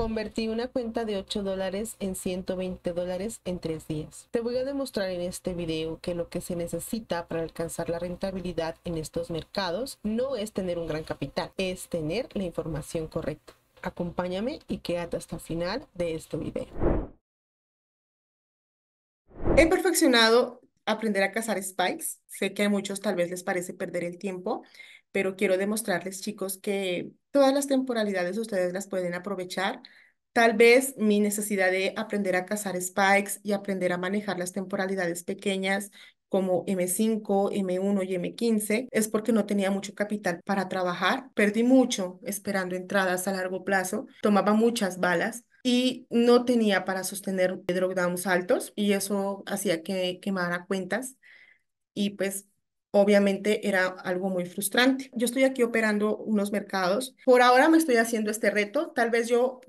Convertí una cuenta de 8 dólares en 120 dólares en 3 días. Te voy a demostrar en este video que lo que se necesita para alcanzar la rentabilidad en estos mercados no es tener un gran capital, es tener la información correcta. Acompáñame y quédate hasta el final de este video. He perfeccionado aprender a cazar spikes. Sé que a muchos tal vez les parece perder el tiempo, pero quiero demostrarles, chicos, que todas las temporalidades ustedes las pueden aprovechar. Tal vez mi necesidad de aprender a cazar spikes y aprender a manejar las temporalidades pequeñas como M5, M1 y M15 es porque no tenía mucho capital para trabajar. Perdí mucho esperando entradas a largo plazo, tomaba muchas balas y no tenía para sostener drawdowns altos y eso hacía que quemara cuentas y pues obviamente era algo muy frustrante. Yo estoy aquí operando unos mercados. Por ahora me estoy haciendo este reto. Tal vez yo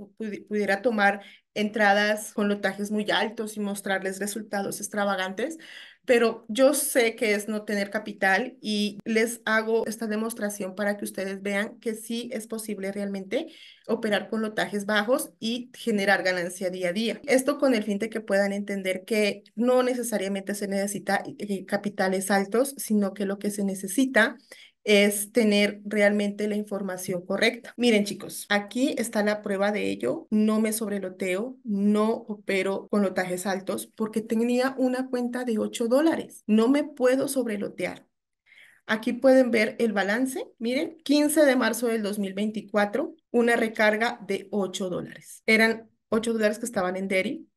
pudiera tomar entradas con lotajes muy altos y mostrarles resultados extravagantes, pero yo sé que es no tener capital y les hago esta demostración para que ustedes vean que sí es posible realmente operar con lotajes bajos y generar ganancia día a día. Esto con el fin de que puedan entender que no necesariamente se necesita eh, capitales altos, sino que lo que se necesita es tener realmente la información correcta. Miren chicos, aquí está la prueba de ello. No me sobreloteo, no opero con lotajes altos porque tenía una cuenta de 8 dólares. No me puedo sobrelotear. Aquí pueden ver el balance. Miren, 15 de marzo del 2024, una recarga de 8 dólares. Eran 8 dólares que estaban en Derry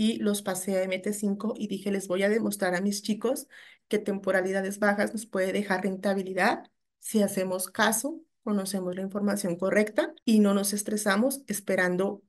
y los pasé a MT5 y dije, les voy a demostrar a mis chicos que temporalidades bajas nos puede dejar rentabilidad si hacemos caso, conocemos la información correcta y no nos estresamos esperando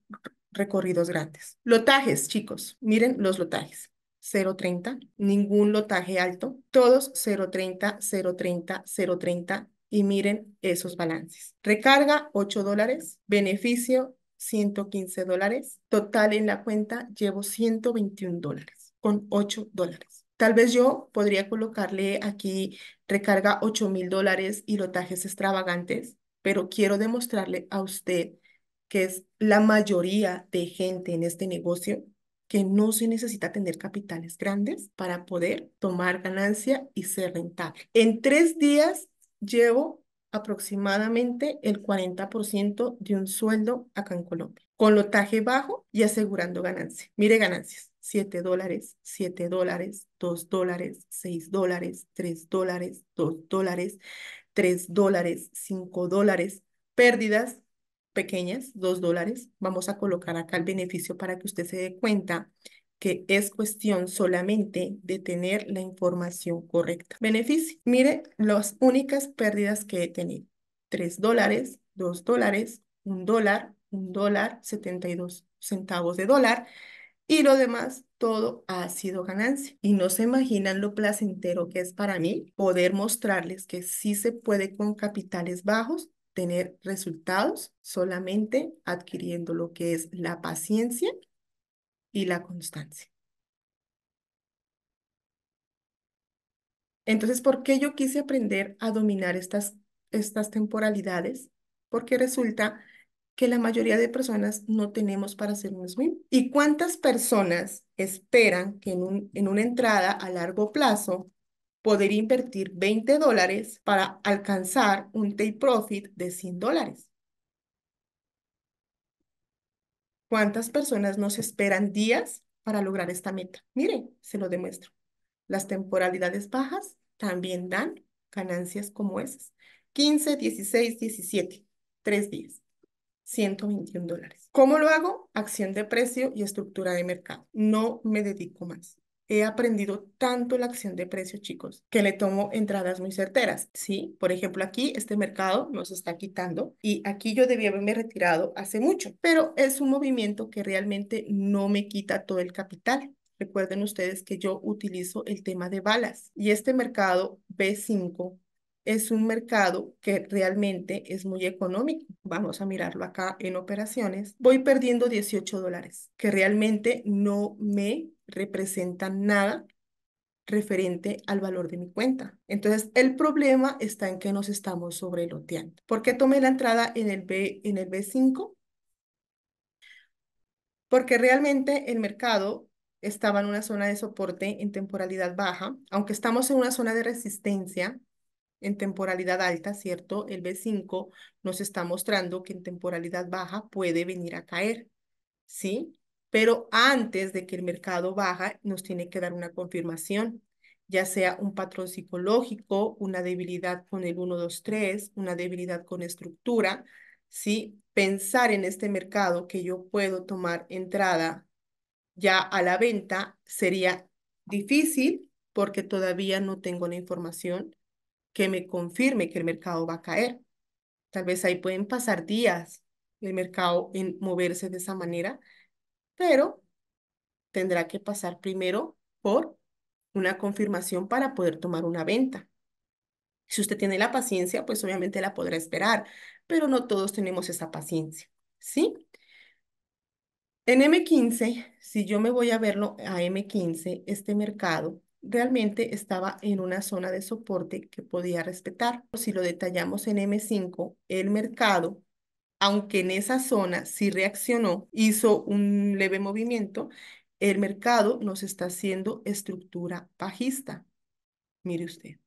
recorridos gratis. Lotajes, chicos, miren los lotajes. 0.30, ningún lotaje alto, todos 0.30, 0.30, 0.30 y miren esos balances. Recarga 8 dólares, beneficio 115 dólares. Total en la cuenta llevo 121 dólares con 8 dólares. Tal vez yo podría colocarle aquí recarga 8 mil dólares y lotajes extravagantes, pero quiero demostrarle a usted que es la mayoría de gente en este negocio que no se necesita tener capitales grandes para poder tomar ganancia y ser rentable. En tres días llevo aproximadamente el 40% de un sueldo acá en Colombia, con lotaje bajo y asegurando ganancia. Mire ganancias, 7 dólares, 7 dólares, 2 dólares, 6 dólares, 3 dólares, 2 dólares, 3 dólares, 5 dólares, pérdidas pequeñas, 2 dólares. Vamos a colocar acá el beneficio para que usted se dé cuenta que es cuestión solamente de tener la información correcta. Beneficio. Mire las únicas pérdidas que he tenido. 3 dólares, 2 dólares, 1 dólar, 1 dólar, 72 centavos de dólar y lo demás todo ha sido ganancia. Y no se imaginan lo placentero que es para mí poder mostrarles que sí se puede con capitales bajos tener resultados solamente adquiriendo lo que es la paciencia y la constancia. Entonces, ¿por qué yo quise aprender a dominar estas, estas temporalidades? Porque resulta que la mayoría de personas no tenemos para hacer un SWIM. ¿Y cuántas personas esperan que en, un, en una entrada a largo plazo poder invertir 20 dólares para alcanzar un take profit de 100 dólares? ¿Cuántas personas nos esperan días para lograr esta meta? Miren, se lo demuestro. Las temporalidades bajas también dan ganancias como esas. 15, 16, 17, 3 días. 121 dólares. ¿Cómo lo hago? Acción de precio y estructura de mercado. No me dedico más. He aprendido tanto la acción de precios, chicos, que le tomo entradas muy certeras. Sí, por ejemplo, aquí este mercado nos está quitando y aquí yo debía haberme retirado hace mucho, pero es un movimiento que realmente no me quita todo el capital. Recuerden ustedes que yo utilizo el tema de balas y este mercado B5 es un mercado que realmente es muy económico. Vamos a mirarlo acá en operaciones. Voy perdiendo 18 dólares, que realmente no me representa nada referente al valor de mi cuenta. Entonces, el problema está en que nos estamos sobreloteando. ¿Por qué tomé la entrada en el, B, en el B5? Porque realmente el mercado estaba en una zona de soporte en temporalidad baja, aunque estamos en una zona de resistencia en temporalidad alta, ¿cierto? El B5 nos está mostrando que en temporalidad baja puede venir a caer, ¿sí? pero antes de que el mercado baja nos tiene que dar una confirmación, ya sea un patrón psicológico, una debilidad con el 1, 2, 3, una debilidad con estructura, Si Pensar en este mercado que yo puedo tomar entrada ya a la venta sería difícil porque todavía no tengo la información que me confirme que el mercado va a caer. Tal vez ahí pueden pasar días el mercado en moverse de esa manera, pero tendrá que pasar primero por una confirmación para poder tomar una venta. Si usted tiene la paciencia, pues obviamente la podrá esperar, pero no todos tenemos esa paciencia, ¿sí? En M15, si yo me voy a verlo a M15, este mercado realmente estaba en una zona de soporte que podía respetar. Si lo detallamos en M5, el mercado aunque en esa zona sí reaccionó, hizo un leve movimiento, el mercado nos está haciendo estructura bajista. Mire usted.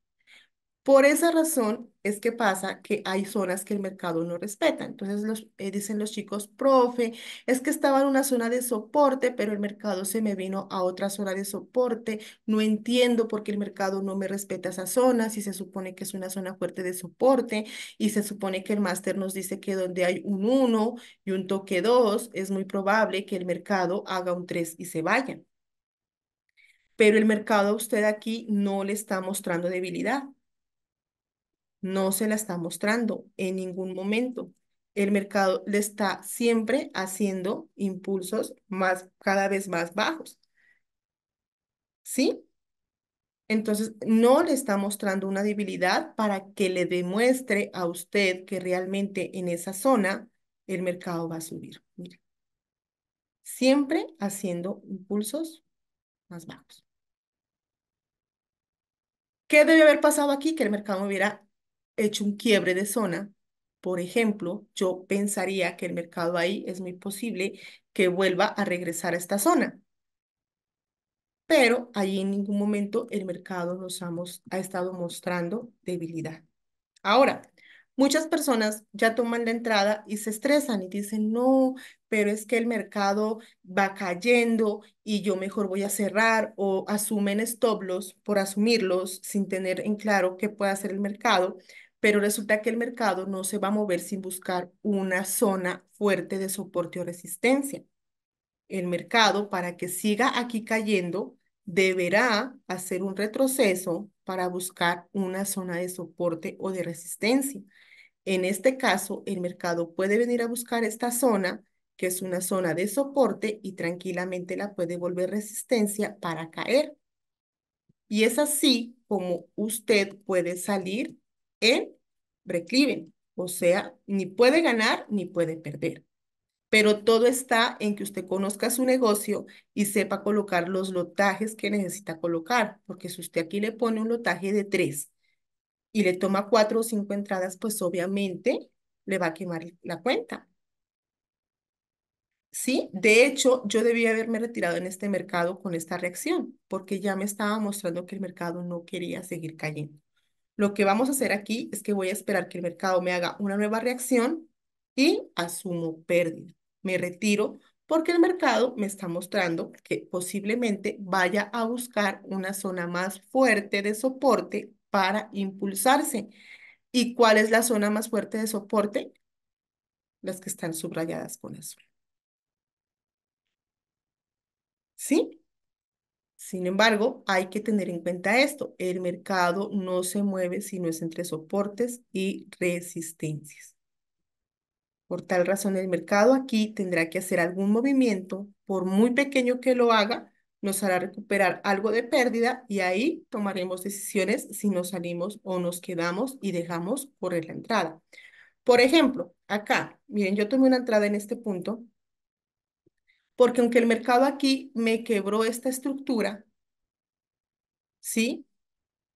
Por esa razón es que pasa que hay zonas que el mercado no respeta. Entonces los, eh, dicen los chicos, profe, es que estaba en una zona de soporte, pero el mercado se me vino a otra zona de soporte. No entiendo por qué el mercado no me respeta esa zona, si se supone que es una zona fuerte de soporte y se supone que el máster nos dice que donde hay un 1 y un toque 2, es muy probable que el mercado haga un 3 y se vaya. Pero el mercado a usted aquí no le está mostrando debilidad no se la está mostrando en ningún momento. El mercado le está siempre haciendo impulsos más, cada vez más bajos. ¿Sí? Entonces, no le está mostrando una debilidad para que le demuestre a usted que realmente en esa zona el mercado va a subir. Siempre haciendo impulsos más bajos. ¿Qué debe haber pasado aquí? Que el mercado hubiera hecho un quiebre de zona, por ejemplo, yo pensaría que el mercado ahí es muy posible que vuelva a regresar a esta zona. Pero ahí en ningún momento el mercado nos ha, ha estado mostrando debilidad. Ahora, muchas personas ya toman la entrada y se estresan y dicen, no, pero es que el mercado va cayendo y yo mejor voy a cerrar o asumen stop loss por asumirlos sin tener en claro qué puede hacer el mercado pero resulta que el mercado no se va a mover sin buscar una zona fuerte de soporte o resistencia. El mercado, para que siga aquí cayendo, deberá hacer un retroceso para buscar una zona de soporte o de resistencia. En este caso, el mercado puede venir a buscar esta zona, que es una zona de soporte, y tranquilamente la puede volver resistencia para caer. Y es así como usted puede salir en recliven, o sea, ni puede ganar ni puede perder. Pero todo está en que usted conozca su negocio y sepa colocar los lotajes que necesita colocar, porque si usted aquí le pone un lotaje de tres y le toma cuatro o cinco entradas, pues obviamente le va a quemar la cuenta. ¿sí? De hecho, yo debía haberme retirado en este mercado con esta reacción, porque ya me estaba mostrando que el mercado no quería seguir cayendo. Lo que vamos a hacer aquí es que voy a esperar que el mercado me haga una nueva reacción y asumo pérdida. Me retiro porque el mercado me está mostrando que posiblemente vaya a buscar una zona más fuerte de soporte para impulsarse. ¿Y cuál es la zona más fuerte de soporte? Las que están subrayadas con azul. ¿Sí? Sin embargo, hay que tener en cuenta esto, el mercado no se mueve si no es entre soportes y resistencias. Por tal razón, el mercado aquí tendrá que hacer algún movimiento, por muy pequeño que lo haga, nos hará recuperar algo de pérdida y ahí tomaremos decisiones si nos salimos o nos quedamos y dejamos correr la entrada. Por ejemplo, acá, miren, yo tomé una entrada en este punto porque aunque el mercado aquí me quebró esta estructura, ¿sí?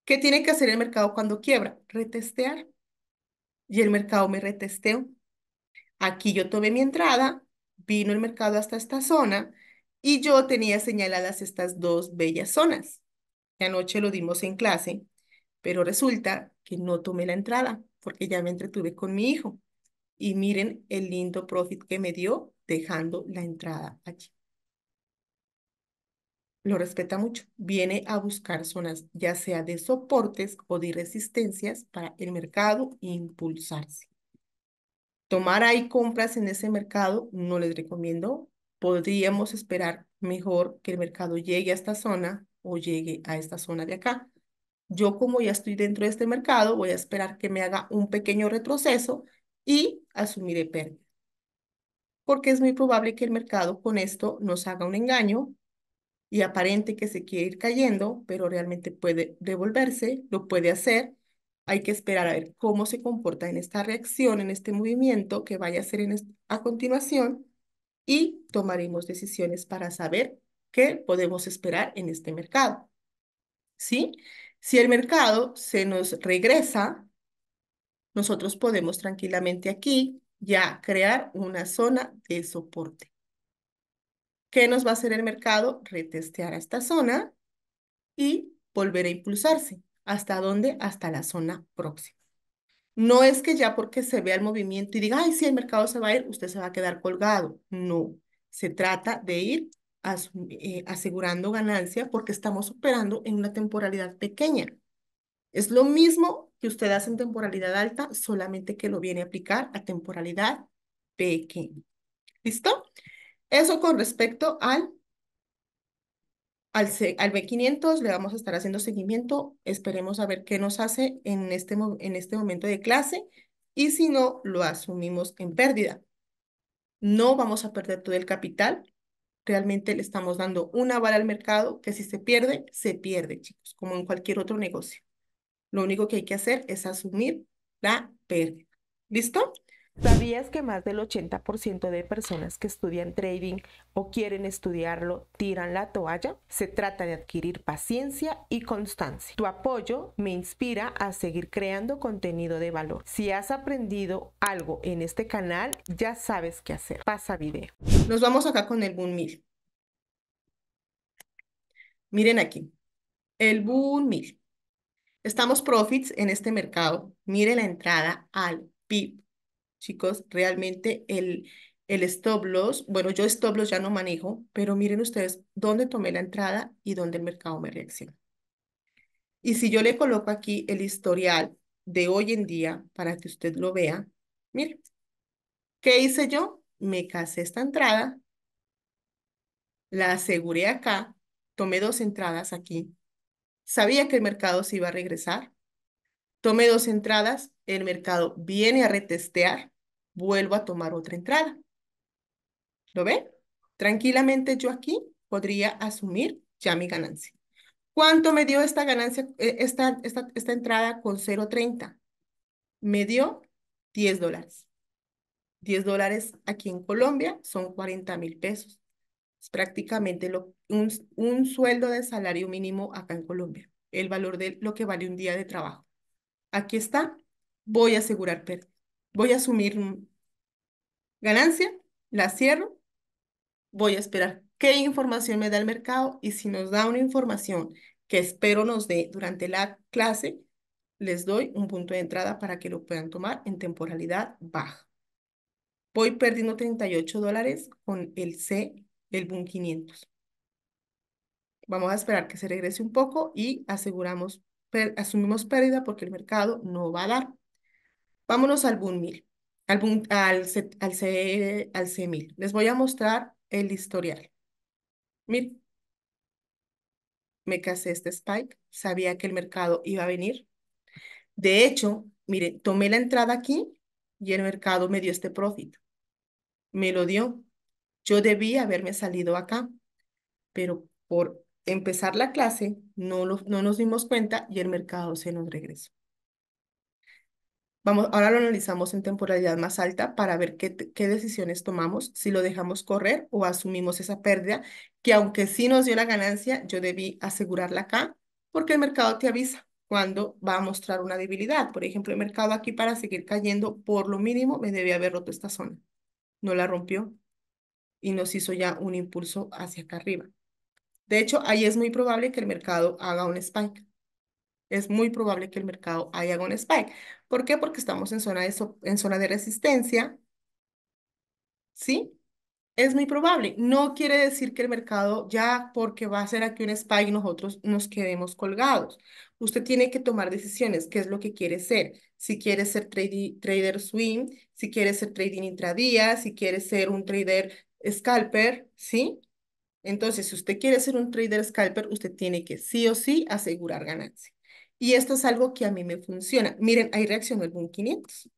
¿Qué tiene que hacer el mercado cuando quiebra? Retestear. Y el mercado me retesteó. Aquí yo tomé mi entrada, vino el mercado hasta esta zona y yo tenía señaladas estas dos bellas zonas. Y anoche lo dimos en clase, pero resulta que no tomé la entrada porque ya me entretuve con mi hijo. Y miren el lindo profit que me dio dejando la entrada allí. Lo respeta mucho. Viene a buscar zonas ya sea de soportes o de resistencias para el mercado e impulsarse. Tomar ahí compras en ese mercado no les recomiendo. Podríamos esperar mejor que el mercado llegue a esta zona o llegue a esta zona de acá. Yo como ya estoy dentro de este mercado, voy a esperar que me haga un pequeño retroceso y asumiré pérdida porque es muy probable que el mercado con esto nos haga un engaño y aparente que se quiere ir cayendo, pero realmente puede devolverse, lo puede hacer. Hay que esperar a ver cómo se comporta en esta reacción, en este movimiento que vaya a ser a continuación y tomaremos decisiones para saber qué podemos esperar en este mercado. ¿Sí? Si el mercado se nos regresa, nosotros podemos tranquilamente aquí ya crear una zona de soporte. ¿Qué nos va a hacer el mercado? Retestear a esta zona y volver a impulsarse. ¿Hasta dónde? Hasta la zona próxima. No es que ya porque se vea el movimiento y diga, ay, si el mercado se va a ir, usted se va a quedar colgado. No, se trata de ir eh, asegurando ganancia porque estamos operando en una temporalidad pequeña. Es lo mismo que usted hace en temporalidad alta, solamente que lo viene a aplicar a temporalidad pequeña. ¿Listo? Eso con respecto al, al, al B500, le vamos a estar haciendo seguimiento. Esperemos a ver qué nos hace en este, en este momento de clase y si no, lo asumimos en pérdida. No vamos a perder todo el capital. Realmente le estamos dando una bala al mercado que si se pierde, se pierde, chicos, como en cualquier otro negocio. Lo único que hay que hacer es asumir la pérdida. ¿Listo? ¿Sabías que más del 80% de personas que estudian trading o quieren estudiarlo tiran la toalla? Se trata de adquirir paciencia y constancia. Tu apoyo me inspira a seguir creando contenido de valor. Si has aprendido algo en este canal, ya sabes qué hacer. Pasa video. Nos vamos acá con el Boom Mill. Miren aquí. El Boom Mill. Estamos profits en este mercado. Mire la entrada al PIB. Chicos, realmente el, el stop loss, bueno, yo stop loss ya no manejo, pero miren ustedes dónde tomé la entrada y dónde el mercado me reacciona. Y si yo le coloco aquí el historial de hoy en día para que usted lo vea, miren. ¿qué hice yo? Me casé esta entrada, la aseguré acá, tomé dos entradas aquí Sabía que el mercado se iba a regresar. Tomé dos entradas, el mercado viene a retestear, vuelvo a tomar otra entrada. ¿Lo ven? Tranquilamente yo aquí podría asumir ya mi ganancia. ¿Cuánto me dio esta ganancia, eh, esta, esta, entrada con 0.30? Me dio 10 dólares. 10 dólares aquí en Colombia son 40 mil pesos. Es prácticamente lo, un, sueldo de salario mínimo acá en Colombia, el valor de lo que vale un día de trabajo. Aquí está, voy a asegurar voy a asumir ganancia, la cierro, voy a esperar qué información me da el mercado y si nos da una información que espero nos dé durante la clase, les doy un punto de entrada para que lo puedan tomar en temporalidad baja. Voy perdiendo 38 dólares con el C el BUN 500. Vamos a esperar que se regrese un poco y aseguramos, asumimos pérdida porque el mercado no va a dar. Vámonos al 1000, al, al, C, al 1000 Les voy a mostrar el historial. Miren, me casé este spike, sabía que el mercado iba a venir. De hecho, miren, tomé la entrada aquí y el mercado me dio este profit. Me lo dio. Yo debí haberme salido acá, pero por empezar la clase, no, no nos dimos cuenta y el mercado se nos regresó. Vamos, ahora lo analizamos en temporalidad más alta para ver qué, qué decisiones tomamos, si lo dejamos correr o asumimos esa pérdida, que aunque sí nos dio la ganancia, yo debí asegurarla acá porque el mercado te avisa cuando va a mostrar una debilidad. Por ejemplo, el mercado aquí para seguir cayendo, por lo mínimo, me debía haber roto esta zona. No la rompió y nos hizo ya un impulso hacia acá arriba. De hecho, ahí es muy probable que el mercado haga un spike. Es muy probable que el mercado haya un spike. ¿Por qué? Porque estamos en zona de, resistencia. ¿Sí? Es muy probable. No quiere decir que el mercado ya porque va a ser aquí un spike nosotros nos quedemos colgados. Usted tiene que tomar decisiones, qué es lo que quiere ser. Si quiere ser trader swing, si quiere ser trading intradía, si quiere ser un trader scalper, ¿sí? Entonces, si usted quiere ser un trader scalper, usted tiene que sí o sí asegurar ganancia. Y esto es algo que a mí me funciona. Miren, ahí reaccionó el 500.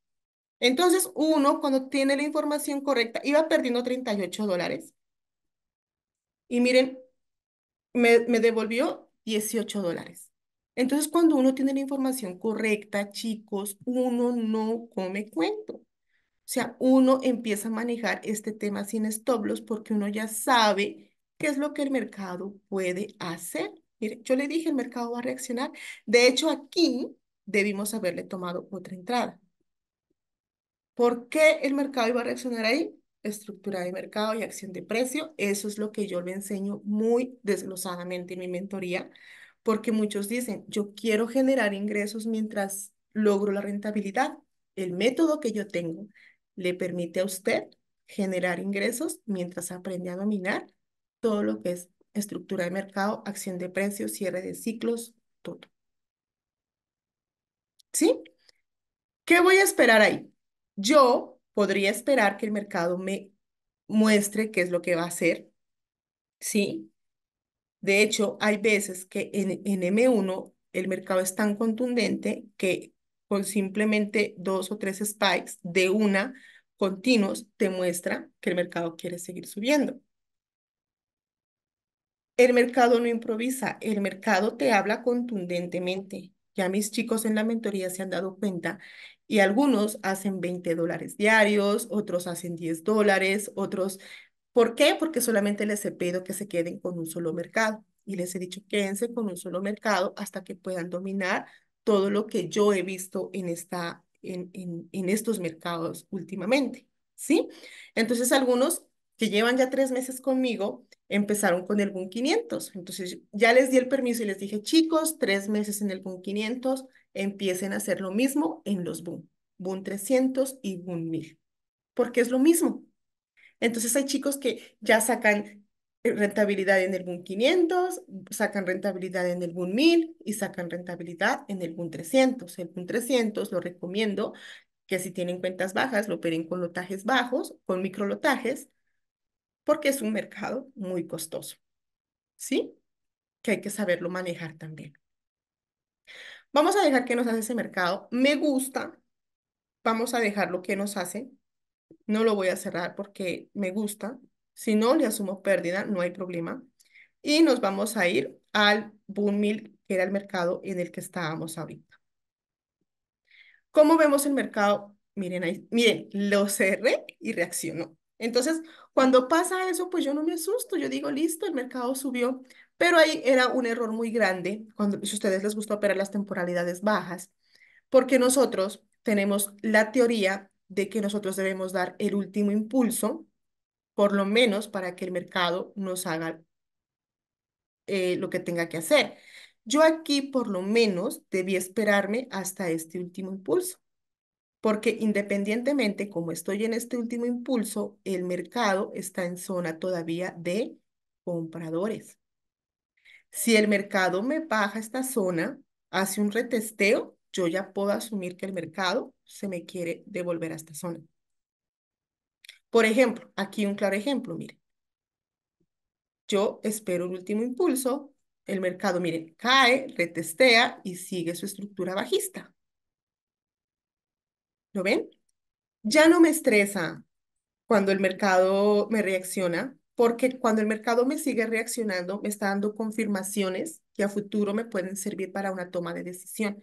Entonces, uno, cuando tiene la información correcta, iba perdiendo 38 dólares. Y miren, me, me devolvió 18 dólares. Entonces, cuando uno tiene la información correcta, chicos, uno no come cuento. O sea, uno empieza a manejar este tema sin estoblos porque uno ya sabe ¿Qué es lo que el mercado puede hacer? Mire, yo le dije, el mercado va a reaccionar. De hecho, aquí debimos haberle tomado otra entrada. ¿Por qué el mercado iba a reaccionar ahí? Estructura de mercado y acción de precio. Eso es lo que yo le enseño muy desglosadamente en mi mentoría, porque muchos dicen, yo quiero generar ingresos mientras logro la rentabilidad. El método que yo tengo le permite a usted generar ingresos mientras aprende a dominar todo lo que es estructura de mercado, acción de precios, cierre de ciclos, todo. ¿Sí? ¿Qué voy a esperar ahí? Yo podría esperar que el mercado me muestre qué es lo que va a hacer, ¿sí? De hecho, hay veces que en, en M1 el mercado es tan contundente que con simplemente dos o tres spikes de una continuos te muestra que el mercado quiere seguir subiendo. El mercado no improvisa, el mercado te habla contundentemente. Ya mis chicos en la mentoría se han dado cuenta y algunos hacen 20 dólares diarios, otros hacen 10 dólares, otros... ¿Por qué? Porque solamente les he pedido que se queden con un solo mercado y les he dicho quédense con un solo mercado hasta que puedan dominar todo lo que yo he visto en, esta, en, en, en estos mercados últimamente, ¿sí? Entonces algunos que llevan ya tres meses conmigo empezaron con el BUN 500. Entonces ya les di el permiso y les dije, chicos, tres meses en el BUN 500, empiecen a hacer lo mismo en los BUN, Boom 300 y BUN 1000, porque es lo mismo. Entonces hay chicos que ya sacan eh, rentabilidad en el BUN 500, sacan rentabilidad en el BUN 1000 y sacan rentabilidad en el BUN 300. El BUN 300 lo recomiendo que si tienen cuentas bajas, lo operen con lotajes bajos, con lotajes porque es un mercado muy costoso, ¿sí? Que hay que saberlo manejar también. Vamos a dejar que nos hace ese mercado. Me gusta. Vamos a dejar lo que nos hace. No lo voy a cerrar porque me gusta. Si no le asumo pérdida, no hay problema. Y nos vamos a ir al boom mill, que era el mercado en el que estábamos ahorita. ¿Cómo vemos el mercado? Miren, ahí, miren, lo cerré y reaccionó. Entonces, cuando pasa eso, pues yo no me asusto, yo digo, listo, el mercado subió, pero ahí era un error muy grande cuando si a ustedes les gusta operar las temporalidades bajas, porque nosotros tenemos la teoría de que nosotros debemos dar el último impulso, por lo menos para que el mercado nos haga eh, lo que tenga que hacer. Yo aquí por lo menos debí esperarme hasta este último impulso porque independientemente, como estoy en este último impulso, el mercado está en zona todavía de compradores. Si el mercado me baja esta zona, hace un retesteo, yo ya puedo asumir que el mercado se me quiere devolver a esta zona. Por ejemplo, aquí un claro ejemplo, mire. Yo espero el último impulso, el mercado, mire, cae, retestea y sigue su estructura bajista. ¿Lo ven? Ya no me estresa cuando el mercado me reacciona, porque cuando el mercado me sigue reaccionando, me está dando confirmaciones que a futuro me pueden servir para una toma de decisión.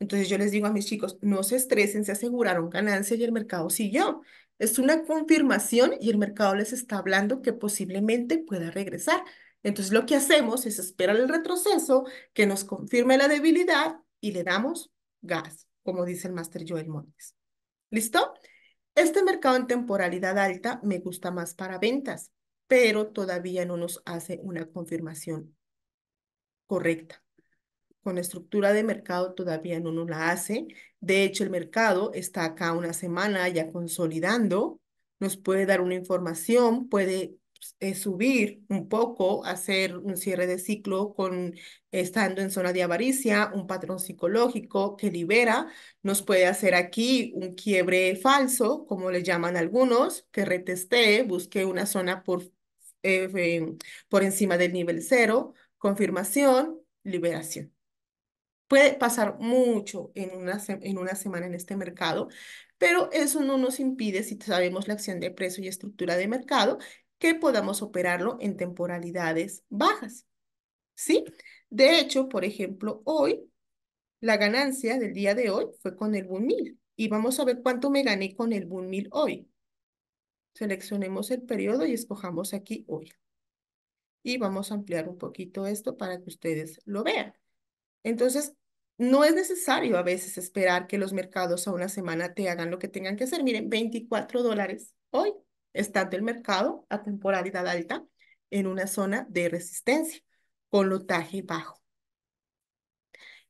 Entonces yo les digo a mis chicos, no se estresen, se aseguraron ganancia y el mercado siguió. Es una confirmación y el mercado les está hablando que posiblemente pueda regresar. Entonces lo que hacemos es esperar el retroceso que nos confirme la debilidad y le damos gas, como dice el máster Joel Montes. ¿Listo? Este mercado en temporalidad alta me gusta más para ventas, pero todavía no nos hace una confirmación correcta. Con estructura de mercado todavía no nos la hace. De hecho, el mercado está acá una semana ya consolidando, nos puede dar una información, puede subir un poco, hacer un cierre de ciclo con estando en zona de avaricia, un patrón psicológico que libera, nos puede hacer aquí un quiebre falso, como le llaman algunos, que reteste, busque una zona por, eh, eh, por encima del nivel cero, confirmación, liberación. Puede pasar mucho en una, en una semana en este mercado, pero eso no nos impide, si sabemos la acción de precio y estructura de mercado, que podamos operarlo en temporalidades bajas. ¿Sí? De hecho, por ejemplo, hoy, la ganancia del día de hoy fue con el Boon Y vamos a ver cuánto me gané con el Boon hoy. Seleccionemos el periodo y escojamos aquí hoy. Y vamos a ampliar un poquito esto para que ustedes lo vean. Entonces, no es necesario a veces esperar que los mercados a una semana te hagan lo que tengan que hacer. Miren, 24 dólares hoy estando el mercado a temporalidad alta en una zona de resistencia con lotaje bajo.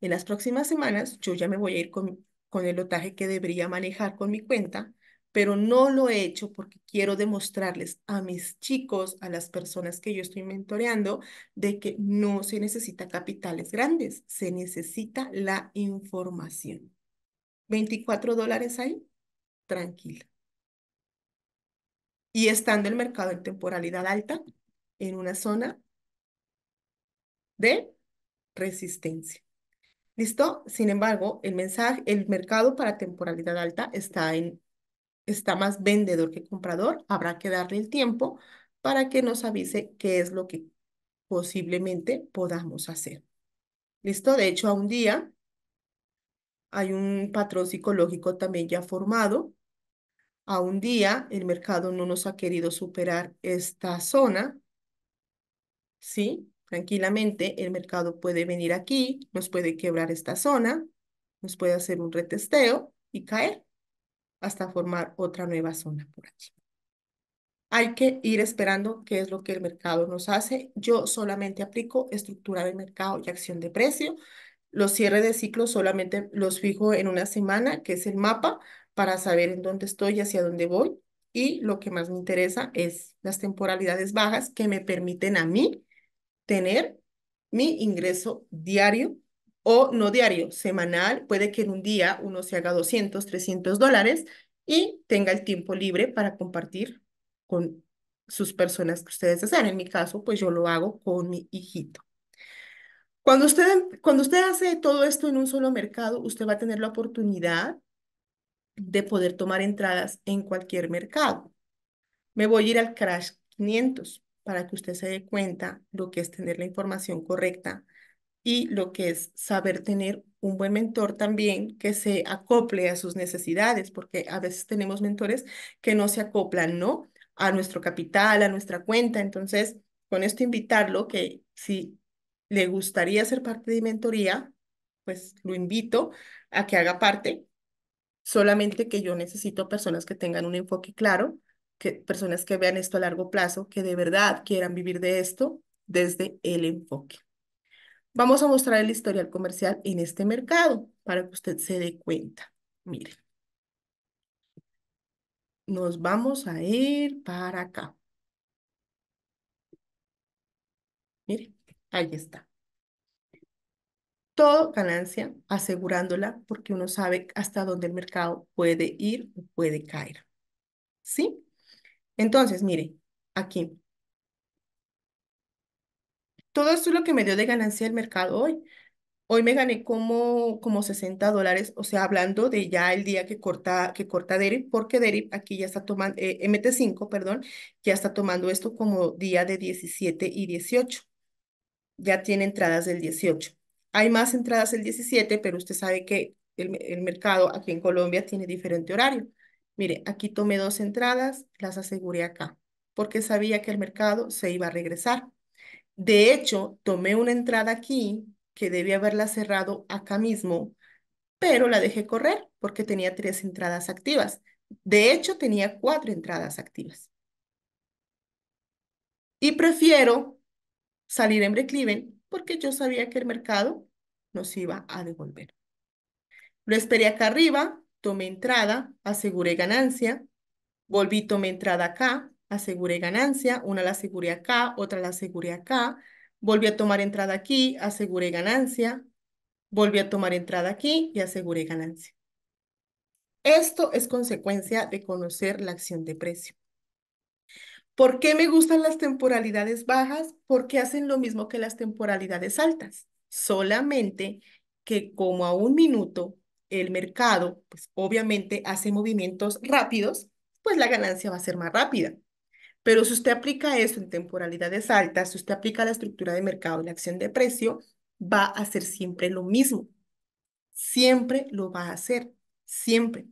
En las próximas semanas yo ya me voy a ir con, el lotaje que debería manejar con mi cuenta, pero no lo he hecho porque quiero demostrarles a mis chicos, a las personas que yo estoy mentoreando, de que no se necesita capitales grandes, se necesita la información. 24 dólares ahí, tranquila y estando el mercado en temporalidad alta en una zona de resistencia. ¿Listo? Sin embargo, el mensaje, el mercado para temporalidad alta está en está más vendedor que comprador, habrá que darle el tiempo para que nos avise qué es lo que posiblemente podamos hacer. ¿Listo? De hecho, a un día hay un patrón psicológico también ya formado a un día, el mercado no nos ha querido superar esta zona, ¿sí? Tranquilamente, el mercado puede venir aquí, nos puede quebrar esta zona, nos puede hacer un retesteo y caer hasta formar otra nueva zona por aquí. Hay que ir esperando qué es lo que el mercado nos hace. Yo solamente aplico estructura de mercado y acción de precio. Los cierres de ciclo solamente los fijo en una semana, que es el mapa, para saber en dónde estoy y hacia dónde voy. Y lo que más me interesa es las temporalidades bajas que me permiten a mí tener mi ingreso diario o no diario, semanal. Puede que en un día uno se haga 200, 300 dólares y tenga el tiempo libre para compartir con sus personas que ustedes hacen En mi caso, pues yo lo hago con mi hijito. Cuando usted, cuando usted hace todo esto en un solo mercado, usted va a tener la oportunidad de poder tomar entradas en cualquier mercado. Me voy a ir al Crash 500 para que usted se dé cuenta lo que es tener la información correcta y lo que es saber tener un buen mentor también que se acople a sus necesidades, porque a veces tenemos mentores que no se acoplan, ¿no? A nuestro capital, a nuestra cuenta. Entonces, con esto invitarlo que si le gustaría ser parte de mi mentoría, pues lo invito a que haga parte Solamente que yo necesito personas que tengan un enfoque claro, que personas que vean esto a largo plazo, que de verdad quieran vivir de esto desde el enfoque. Vamos a mostrar el historial comercial en este mercado para que usted se dé cuenta. Miren. Nos vamos a ir para acá. Mire, ahí está todo ganancia, asegurándola porque uno sabe hasta dónde el mercado puede ir o puede caer. ¿Sí? Entonces, mire, aquí. Todo esto es lo que me dio de ganancia el mercado hoy. Hoy me gané como, como 60 dólares, o sea, hablando de ya el día que corta, que corta Derip, porque Derip aquí ya está tomando, eh, MT5, perdón, ya está tomando esto como día de 17 y 18. Ya tiene entradas del 18. Hay más entradas el 17, pero usted sabe que el, mercado aquí en Colombia tiene diferente horario. Mire, aquí tomé dos entradas, las aseguré acá, porque sabía que el mercado se iba a regresar. De hecho, tomé una entrada aquí que debía haberla cerrado acá mismo, pero la dejé correr porque tenía tres entradas activas. De hecho, tenía cuatro entradas activas. Y prefiero salir en Breakleven porque yo sabía que el mercado nos iba a devolver. Lo esperé acá arriba, tomé entrada, aseguré ganancia, volví, tomé entrada acá, aseguré ganancia, una la aseguré acá, otra la aseguré acá, volví a tomar entrada aquí, aseguré ganancia, volví a tomar entrada aquí y aseguré ganancia. Esto es consecuencia de conocer la acción de precio. ¿Por qué me gustan las temporalidades bajas? Porque hacen lo mismo que las temporalidades altas, solamente que como a un minuto el mercado, pues obviamente hace movimientos rápidos, pues la ganancia va a ser más rápida. Pero si usted aplica eso en temporalidades altas, si usted aplica la estructura de mercado y la acción de precio, va a hacer siempre lo mismo. Siempre lo va a hacer, siempre.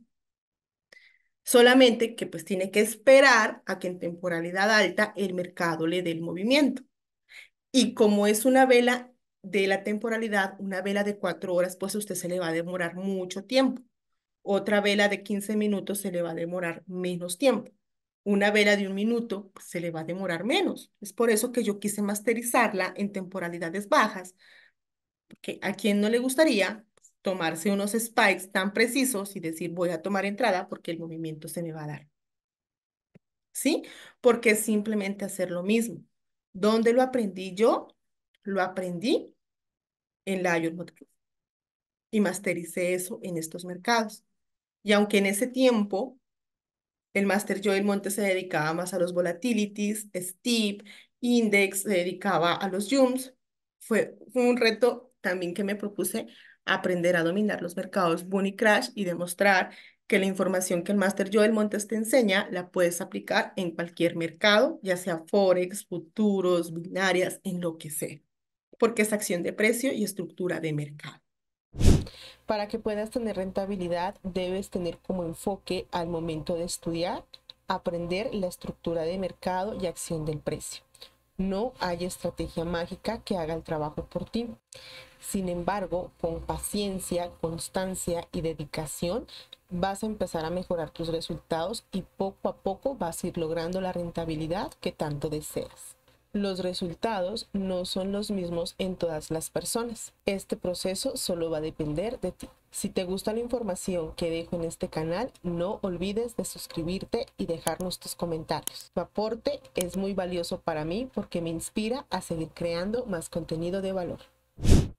Solamente que pues tiene que esperar a que en temporalidad alta el mercado le dé el movimiento. Y como es una vela de la temporalidad, una vela de cuatro horas, pues a usted se le va a demorar mucho tiempo. Otra vela de 15 minutos se le va a demorar menos tiempo. Una vela de un minuto pues, se le va a demorar menos. Es por eso que yo quise masterizarla en temporalidades bajas, porque a quien no le gustaría tomarse unos spikes tan precisos y decir voy a tomar entrada porque el movimiento se me va a dar. ¿Sí? Porque es simplemente hacer lo mismo. ¿Dónde lo aprendí yo? Lo aprendí en la Ayurveda y mastericé eso en estos mercados. Y aunque en ese tiempo el Master Joel Monte se dedicaba más a los volatilities, steep, index, se dedicaba a los jumps, fue un reto también que me propuse aprender a dominar los mercados boom crash y demostrar que la información que el máster Joel Montes te enseña la puedes aplicar en cualquier mercado, ya sea forex, futuros, binarias, en lo que sea, porque es acción de precio y estructura de mercado. Para que puedas tener rentabilidad, debes tener como enfoque al momento de estudiar, aprender la estructura de mercado y acción del precio. No hay estrategia mágica que haga el trabajo por ti. Sin embargo, con paciencia, constancia y dedicación, vas a empezar a mejorar tus resultados y poco a poco vas a ir logrando la rentabilidad que tanto deseas. Los resultados no son los mismos en todas las personas. Este proceso solo va a depender de ti. Si te gusta la información que dejo en este canal, no olvides de suscribirte y dejarnos tus comentarios. Tu aporte es muy valioso para mí porque me inspira a seguir creando más contenido de valor.